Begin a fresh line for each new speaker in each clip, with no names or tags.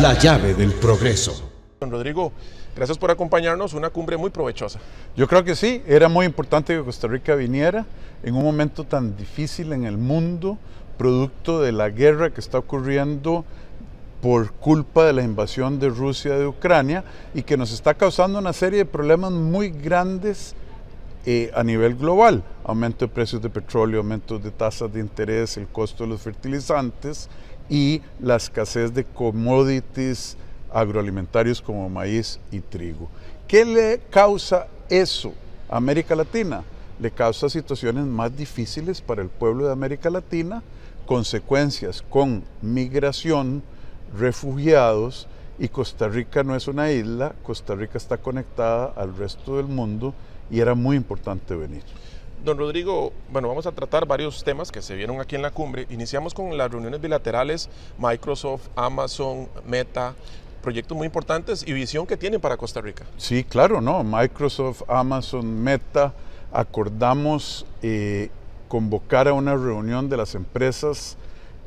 la llave del progreso.
Don Rodrigo, gracias por
acompañarnos, una cumbre muy provechosa. Yo creo que sí, era muy importante que Costa Rica viniera en un momento tan difícil en el mundo, producto de la guerra que está ocurriendo por culpa de la invasión de Rusia de Ucrania y que nos está causando una serie de problemas muy grandes eh, a nivel global. Aumento de precios de petróleo, aumento de tasas de interés, el costo de los fertilizantes y la escasez de commodities agroalimentarios como maíz y trigo. ¿Qué le causa eso a América Latina? Le causa situaciones más difíciles para el pueblo de América Latina, consecuencias con migración, refugiados, y Costa Rica no es una isla, Costa Rica está conectada al resto del mundo y era muy importante venir.
Don Rodrigo, bueno, vamos a tratar varios temas que se vieron aquí en la cumbre. Iniciamos con las reuniones bilaterales Microsoft, Amazon, Meta, proyectos muy importantes y visión que tienen para Costa Rica.
Sí, claro, ¿no? Microsoft, Amazon, Meta, acordamos eh, convocar a una reunión de las empresas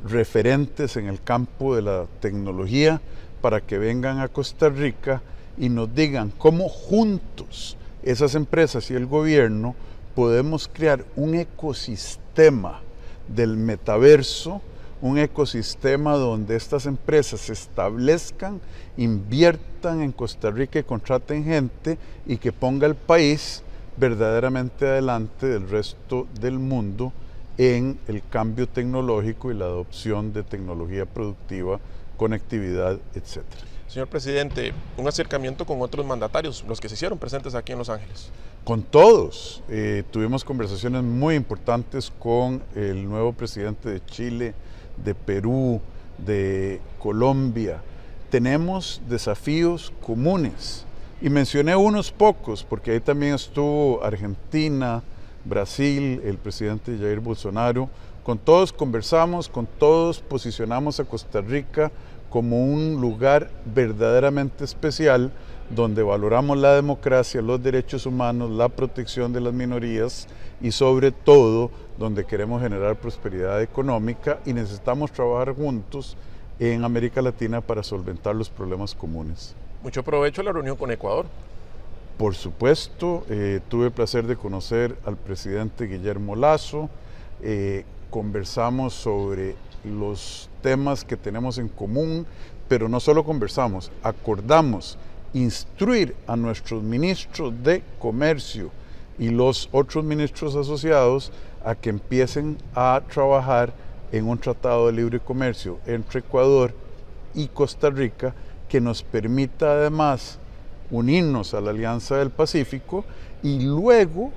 referentes en el campo de la tecnología para que vengan a Costa Rica y nos digan cómo juntos esas empresas y el gobierno podemos crear un ecosistema del metaverso, un ecosistema donde estas empresas se establezcan, inviertan en Costa Rica y contraten gente y que ponga el país verdaderamente adelante del resto del mundo en el cambio tecnológico y la adopción de tecnología productiva conectividad, etcétera.
Señor presidente, un acercamiento con otros mandatarios, los que se hicieron presentes aquí en Los Ángeles.
Con todos. Eh, tuvimos conversaciones muy importantes con el nuevo presidente de Chile, de Perú, de Colombia. Tenemos desafíos comunes. Y mencioné unos pocos, porque ahí también estuvo Argentina, Brasil, el presidente Jair Bolsonaro, con todos conversamos, con todos posicionamos a Costa Rica como un lugar verdaderamente especial donde valoramos la democracia, los derechos humanos, la protección de las minorías y sobre todo donde queremos generar prosperidad económica y necesitamos trabajar juntos en América Latina para solventar los problemas comunes.
Mucho provecho la reunión con Ecuador.
Por supuesto, eh, tuve el placer de conocer al presidente Guillermo Lazo, eh, conversamos sobre los temas que tenemos en común, pero no solo conversamos, acordamos instruir a nuestros ministros de comercio y los otros ministros asociados a que empiecen a trabajar en un tratado de libre comercio entre Ecuador y Costa Rica que nos permita además unirnos a la Alianza del Pacífico y luego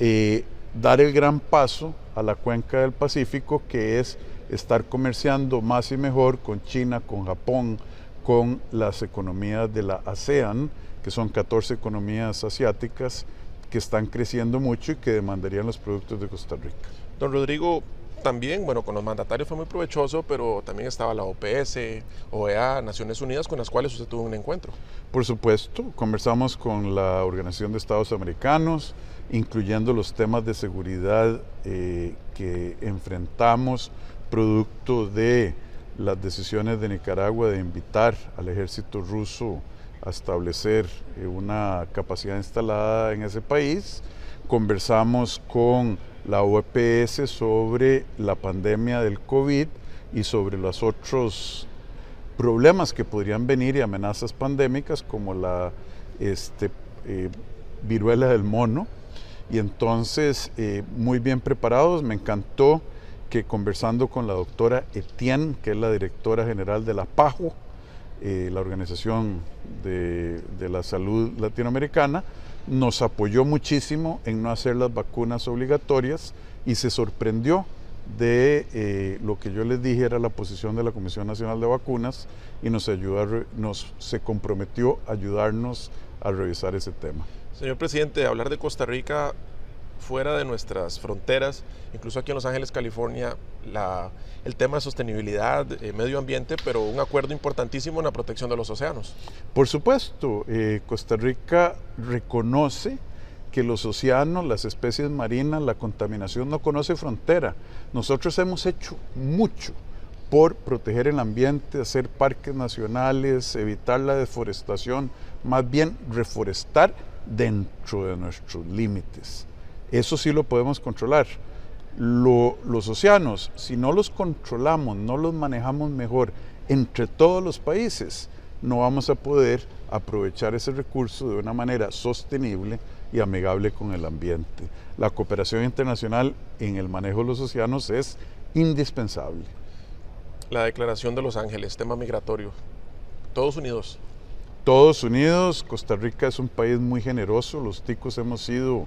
eh, dar el gran paso a la cuenca del Pacífico, que es estar comerciando más y mejor con China, con Japón, con las economías de la ASEAN, que son 14 economías asiáticas que están creciendo mucho y que demandarían los productos de Costa Rica.
Don Rodrigo, también, bueno, con los mandatarios fue muy provechoso, pero también estaba la OPS, OEA, Naciones Unidas, con las cuales usted tuvo un encuentro.
Por supuesto, conversamos con la Organización de Estados Americanos, incluyendo los temas de seguridad eh, que enfrentamos producto de las decisiones de Nicaragua de invitar al ejército ruso a establecer eh, una capacidad instalada en ese país. Conversamos con la OPS sobre la pandemia del COVID y sobre los otros problemas que podrían venir y amenazas pandémicas como la este, eh, viruela del mono, y entonces eh, muy bien preparados. Me encantó que conversando con la doctora Etienne, que es la directora general de la PAJO, eh, la Organización de, la Salud Latinoamericana, nos apoyó muchísimo en no hacer las vacunas obligatorias y se sorprendió de eh, lo que yo les dije era la posición de la Comisión Nacional de Vacunas y nos, ayudó, nos se comprometió a ayudarnos a revisar ese tema.
Señor presidente, hablar de Costa Rica fuera de nuestras fronteras, incluso aquí en Los Ángeles, California, el tema de sostenibilidad, eh, medio ambiente, pero un acuerdo importantísimo en la protección de los océanos.
Por supuesto, eh, Costa Rica reconoce que los océanos, las especies marinas, la contaminación no conoce frontera. Nosotros hemos hecho mucho por proteger el ambiente, hacer parques nacionales, evitar la deforestación, más bien reforestar dentro de nuestros límites. Eso sí lo podemos controlar. los océanos, si no los controlamos, no los manejamos mejor entre todos los países, no vamos a poder aprovechar ese recurso de una manera sostenible y amigable con el ambiente. La cooperación internacional en el manejo de los océanos es indispensable.
La Declaración de Los Ángeles, tema migratorio. Todos unidos
todos unidos. Costa Rica es un país muy generoso, los ticos hemos sido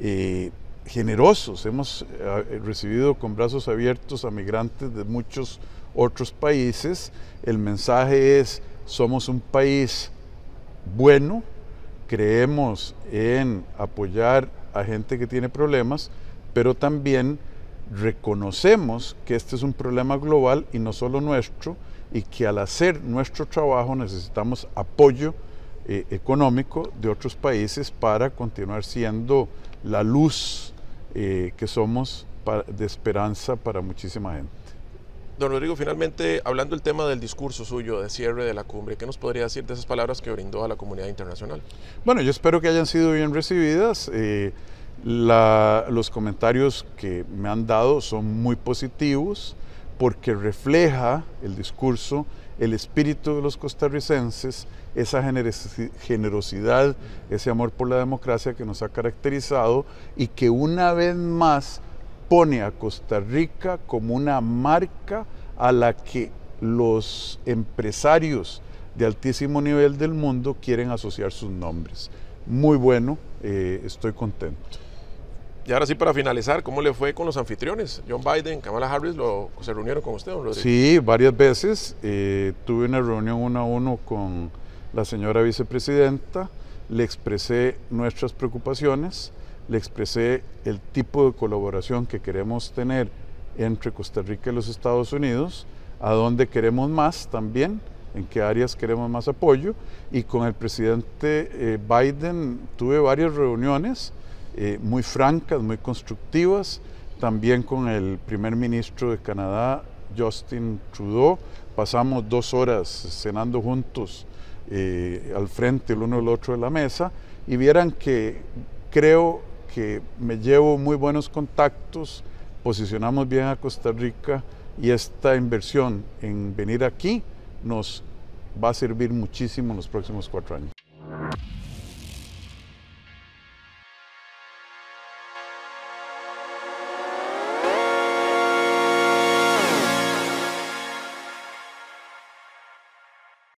eh, generosos, hemos eh, recibido con brazos abiertos a migrantes de muchos otros países. El mensaje es, somos un país bueno, creemos en apoyar a gente que tiene problemas, pero también reconocemos que este es un problema global y no solo nuestro, y que al hacer nuestro trabajo necesitamos apoyo eh, económico de otros países para continuar siendo la luz eh, que somos de esperanza para muchísima gente.
Don Rodrigo, finalmente, hablando del tema del discurso suyo de cierre de la cumbre, ¿qué nos podría decir de esas palabras que brindó a la comunidad internacional?
Bueno, yo espero que hayan sido bien recibidas. Eh, los comentarios que me han dado son muy positivos porque refleja el discurso, el espíritu de los costarricenses, esa generosidad, ese amor por la democracia que nos ha caracterizado y que una vez más pone a Costa Rica como una marca a la que los empresarios de altísimo nivel del mundo quieren asociar sus nombres. Muy bueno, eh, estoy contento.
Y ahora sí, para finalizar, ¿cómo le fue con los anfitriones? John Biden, Kamala Harris, lo, ¿se reunieron con usted, don Sí,
varias veces. Eh, tuve una reunión uno a uno con la señora vicepresidenta, le expresé nuestras preocupaciones, le expresé el tipo de colaboración que queremos tener entre Costa Rica y los Estados Unidos, a dónde queremos más también, en qué áreas queremos más apoyo. Y con el presidente eh, Biden tuve varias reuniones eh, muy francas, muy constructivas, también con el primer ministro de Canadá, Justin Trudeau. Pasamos dos horas cenando juntos eh, al frente el uno del otro de la mesa y vieran que creo que me llevo muy buenos contactos, posicionamos bien a Costa Rica y esta inversión en venir aquí nos va a servir muchísimo en los próximos cuatro años.